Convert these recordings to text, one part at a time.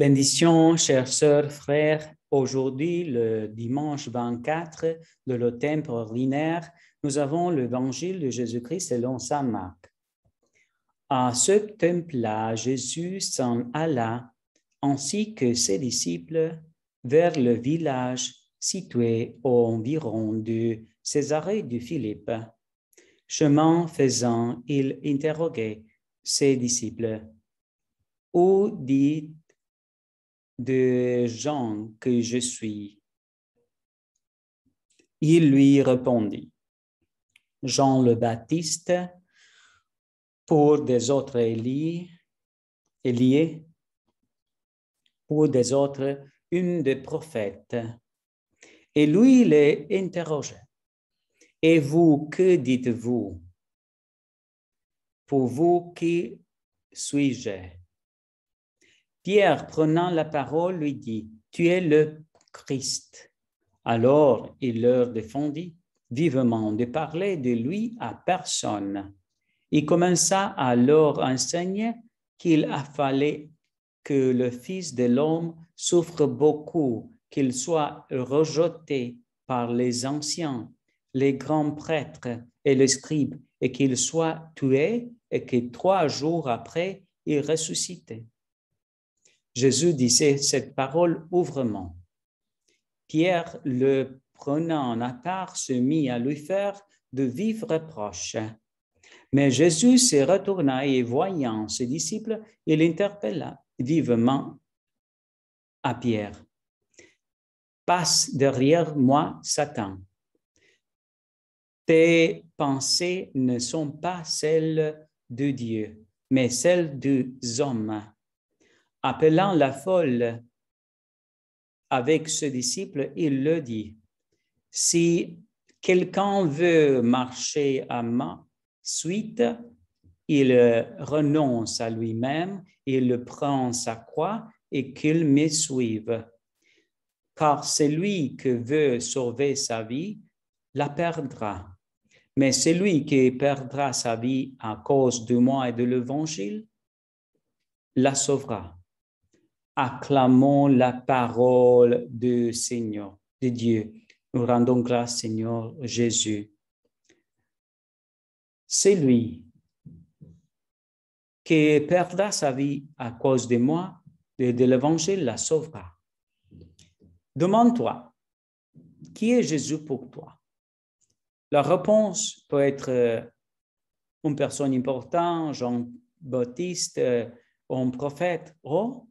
Bénédiction, chers sœurs, frères. Aujourd'hui, le dimanche 24 de l'automne ordinaire, nous avons l'évangile de Jésus-Christ selon saint Marc. À ce temple-là, Jésus s'en alla, ainsi que ses disciples, vers le village situé aux environs de Césarée du Philippe. Chemin faisant, il interroguait ses disciples. Où dit de gens que je suis. Il lui répondit, Jean le Baptiste, pour des autres Élie, Élie, pour des autres une des prophètes. Et lui les interroge, et vous, que dites-vous Pour vous, qui suis-je Pierre, prenant la parole, lui dit, Tu es le Christ. Alors il leur défendit vivement de parler de lui à personne. Il commença à leur enseigner qu'il fallait que le Fils de l'homme souffre beaucoup, qu'il soit rejeté par les anciens, les grands prêtres et les scribes, et qu'il soit tué, et que trois jours après, il ressuscitait. Jésus disait cette parole ouvrement. Pierre, le prenant en part, se mit à lui faire de vifs reproches. Mais Jésus se retourna et voyant ses disciples, il interpella vivement à Pierre. Passe derrière moi, Satan. Tes pensées ne sont pas celles de Dieu, mais celles des hommes appelant la folle avec ce disciple, il le dit, si quelqu'un veut marcher à ma suite, il renonce à lui-même, il prend sa croix et qu'il me suive. Car celui qui veut sauver sa vie la perdra. Mais celui qui perdra sa vie à cause de moi et de l'Évangile la sauvera acclamons la parole du Seigneur, de Dieu. Nous rendons grâce, Seigneur Jésus. C'est lui qui perdra sa vie à cause de moi, de, l'évangile la sauvera. Demande-toi, qui est Jésus pour toi? La réponse peut être euh, une personne importante, Jean-Baptiste, euh, un prophète, ou oh,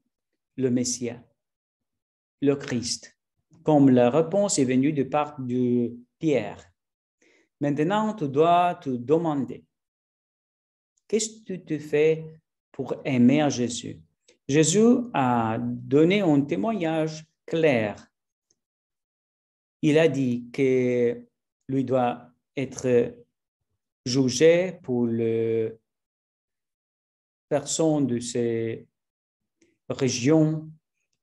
le Messie, le Christ, comme la réponse est venue de part de Pierre. Maintenant, tu dois te demander, qu'est-ce que tu fais pour aimer Jésus? Jésus a donné un témoignage clair. Il a dit que lui doit être jugé pour le personne de ses région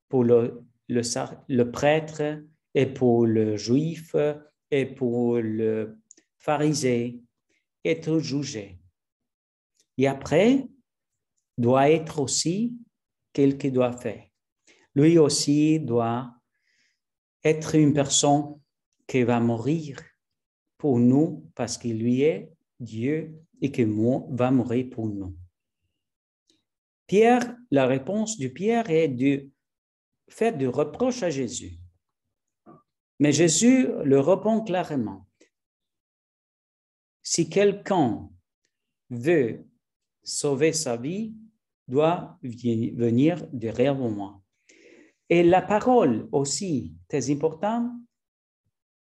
pour le, le, prêtre et pour le juif et pour le pharisée être jugé. Et après, doit être aussi quelqu'un doit faire. Lui aussi doit être une personne qui va mourir pour nous parce qu'il lui est Dieu et qui va mourir pour nous. Pierre, la réponse du Pierre est de faire du reproche à Jésus. Mais Jésus le répond clairement. Si quelqu'un veut sauver sa vie, doit venir derrière moi. Et la parole aussi, très importante,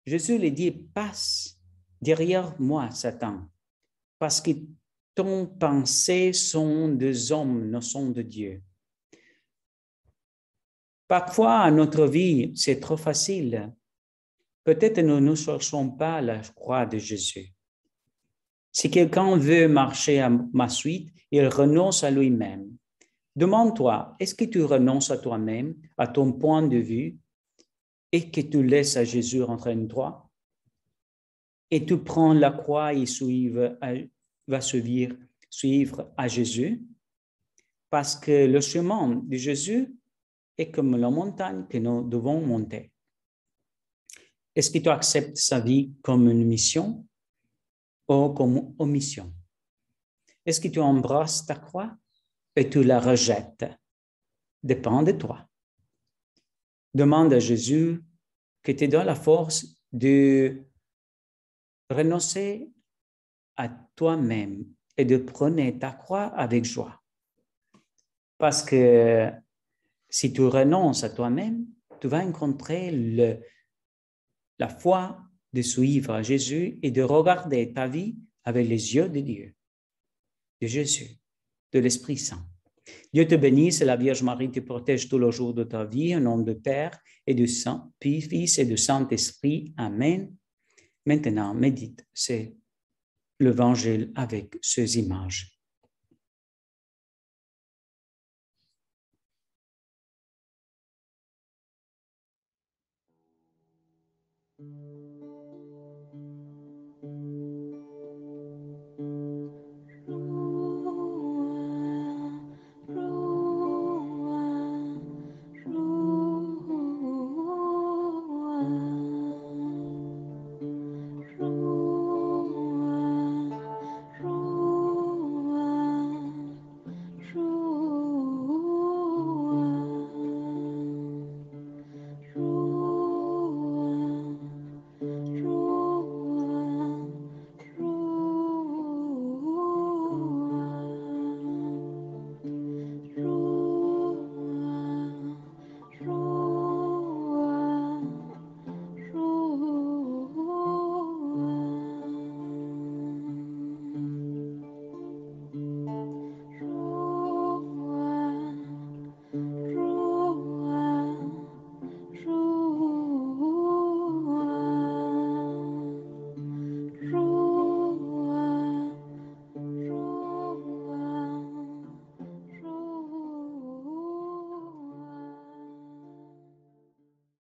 Jésus lui dit, passe derrière moi, Satan, parce que ton pensée, sont des hommes, nous sont de Dieu. Parfois, notre vie, c'est trop facile. Peut-être nous ne cherchons pas la croix de Jésus. Si quelqu'un veut marcher à ma suite, il renonce à lui-même. Demande-toi, est-ce que tu renonces à toi-même, à ton point de vue, et que tu laisses à Jésus rentrer en toi? Et tu prends la croix et suives va suivre, suivre à Jésus parce que le chemin de Jésus est comme la montagne que nous devons monter. Est-ce que tu acceptes sa vie comme une mission ou comme omission? Est-ce que tu embrasses ta croix et tu la rejettes? Dépend de toi. Demande à Jésus que tu aies la force de renoncer à toi-même et de prendre ta croix avec joie. Parce que si tu renonces à toi-même, tu vas rencontrer le, la foi de suivre Jésus et de regarder ta vie avec les yeux de Dieu, de Jésus, de l'Esprit Saint. Dieu te bénisse et la Vierge Marie te protège tous les jours de ta vie, au nom de Père et de Saint, Fils et de Saint-Esprit. Amen. Maintenant, médite ces l'évangile avec ces images.